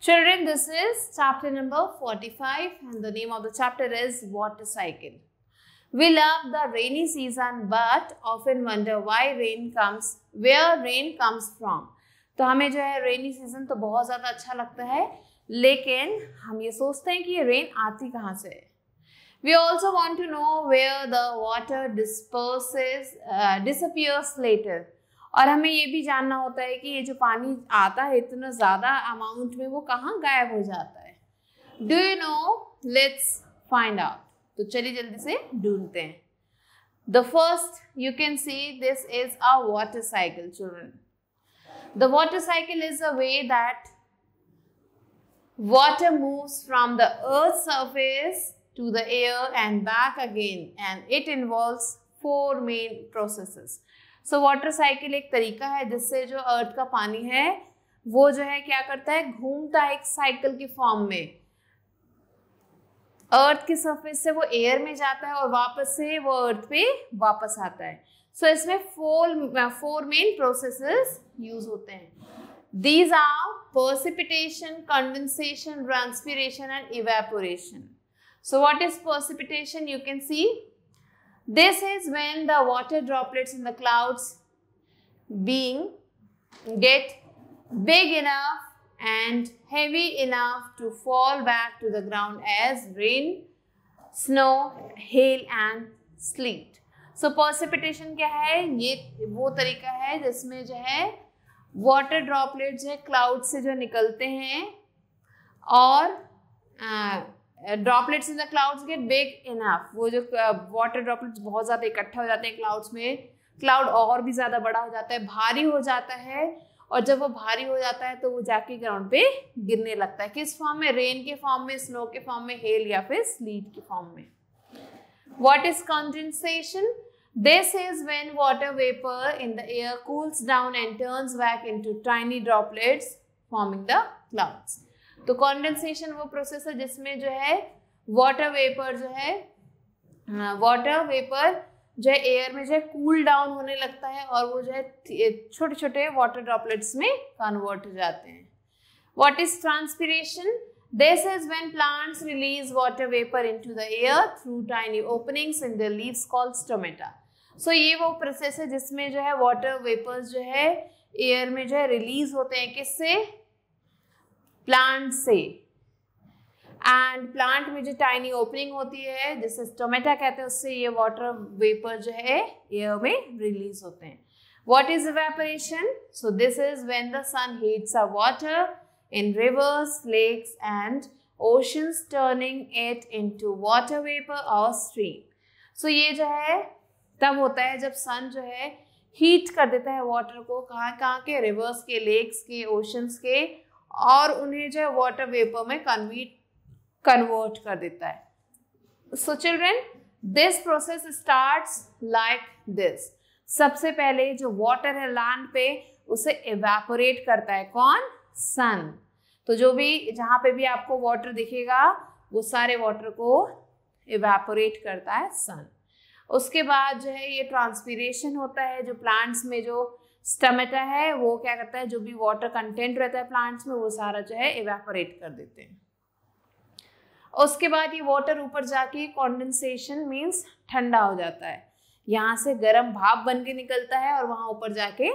Children, this is chapter number 45 and the name of the chapter is Water Cycle. We love the rainy season but often wonder why rain comes, where rain comes from. तो हमें जो है rainy season तो बहुत ज़्यादा अच्छा लगता है लेकिन हम ये सोचते हैं कि ये रेन आती कहाँ से है we also want to know where the water disperses, disappears later और हमें ये भी जानना होता है कि ये जो पानी आता है इतना ज़्यादा अमाउंट में वो कहाँ गायब हो जाता है do you know let's find out तो चलिए जल्दी से ढूंढते हैं the first you can see this is a water cycle children the water cycle is a way that water move from the earth surface to the air and back again and it involve four main processes so water cycle एक तरीका है जिससे जो अर्थ का पानी है वो जो है क्या करता है घूमता है एक साइकिल की फॉर्म में अर्थ की सरफेस से वो एयर में जाता है और वापस से वो अर्थ पे वापस आता है सो so, इसमें four four main processes use होते हैं these are precipitation, condensation transpiration and evaporation so what is precipitation? You can see This is when the water droplets in the clouds being get big enough and heavy enough to fall back to the ground as rain, snow, hail and sleet. so, precipitation क्या है ये वो तरीका है जिसमें जो है water droplet hai है se jo nikalte hain aur और droplets in the clouds get big enough वो जो वाटर uh, ड्रॉपलेट्स बहुत ज़्यादा इकट्ठा हो जाते हैं क्लाउड्स में क्लाउड और भी ज़्यादा बड़ा हो जाता है भारी हो जाता है और जब वो भारी हो जाता है तो वो जाके ग्राउंड पे गिरने लगता है किस फॉर्म में रेन के फॉर्म में स्नो के फॉर्म में हेल या फिर स्लीट के फॉर्म में what is this is when when vapour in the air cools down and and back into tiny droplets forming the clouds तो कॉन्डेंसेशन वो प्रोसेस है जिसमें जो है वाटर वेपर जो है वाटर हाँ, वेपर जो है एयर में जो है कूल डाउन होने लगता है और वो जो है छोटे छोटे वाटर ड्रॉपलेट्स में कन्वर्ट हो जाते हैं what is transpiration this is when plants release water vapour into the air through tiny opening in the leaves called stomata so ये वो प्रोसेस है जिसमें जो है वाटर वेपर्स जो है एयर में जो है रिलीज होते हैं किससे प्लांट से एंड प्लांट में जो टाइनी ओपनिंग होती है जैसे स्टोमेटा कहते हैं उससे ये वाटर वेपर जो है एयर में रिलीज होते हैं what is evaporation so this is when the sun heats a water in rivers lakes and oceans turning it into water vapour और स्ट्रीम सो ये जो है तब होता है जब सन जो है हीट कर देता है वाटर को कहाँ कहाँ के रिवर्स के लेक्स के ओशंस के और उन्हें जो है वाटर वेपर में कन्वीट कन्वर्ट कर देता है so children this process starts like this सबसे पहले जो वाटर है लैंड पे उसे इवेपोरेट करता है कौन सन तो जो भी जहां पे भी आपको वाटर दिखेगा वो सारे वाटर को इवेपोरेट करता है सन उसके बाद जो है ये ट्रांसपीरेशन होता है जो प्लांट्स में जो स्टमेटा है वो क्या करता है जो भी वाटर कंटेंट रहता है प्लांट्स में वो सारा जो है इवेपोरेट कर देते हैं उसके बाद ये वाटर ऊपर जाके कॉन्डेंसेशन मीन्स ठंडा हो जाता है यहाँ से गर्म भाप बन के निकलता है और वहाँ ऊपर जाके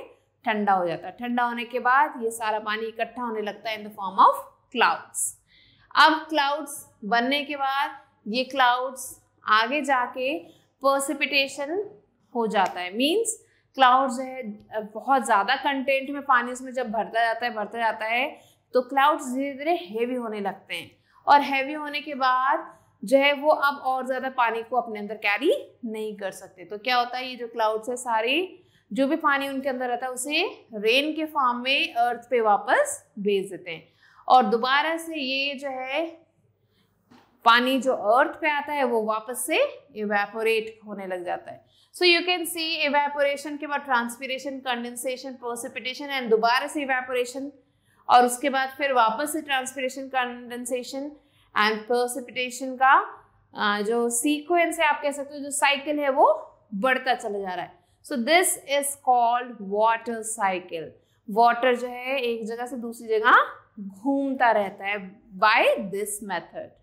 ठंडा हो जाता है ठंडा होने के बाद ये सारा पानी इकट्ठा होने लगता है in the form of clouds अब क्लाउड्स बनने के बाद ये क्लाउड्स आगे जाके पर्सिपिटेशन हो जाता है मीन्स क्लाउड्स है बहुत ज़्यादा कंटेंट में पानी उसमें जब भरता जाता है भरता जाता है तो क्लाउड्स धीरे धीरे हेवी होने लगते हैं और हैवी होने के बाद जो है वो अब और ज़्यादा पानी को अपने अंदर कैरी नहीं कर सकते तो क्या होता है ये जो क्लाउड्स है सारे जो भी पानी उनके अंदर रहता है उसे रेन के फॉर्म में अर्थ पे वापस भेज देते हैं और दोबारा से ये जो है पानी जो अर्थ पे आता है वो वापस से इवेपोरेट होने लग जाता है so you can see evaporation के बाद ट्रांसपीरेशन कंडेंसेशन प्रोसिपिटेशन एंड दोबारा से इवेपोरेशन और उसके बाद फिर वापस से ट्रांसपीरेशन कंडेंसेशन एंड प्रोसिपिटेशन का जो सीक्वेंस है आप कह सकते हो जो साइकिल है वो बढ़ता चला जा रहा है so this is called water cycle water जो है एक जगह से दूसरी जगह घूमता रहता है बाय दिस मेथड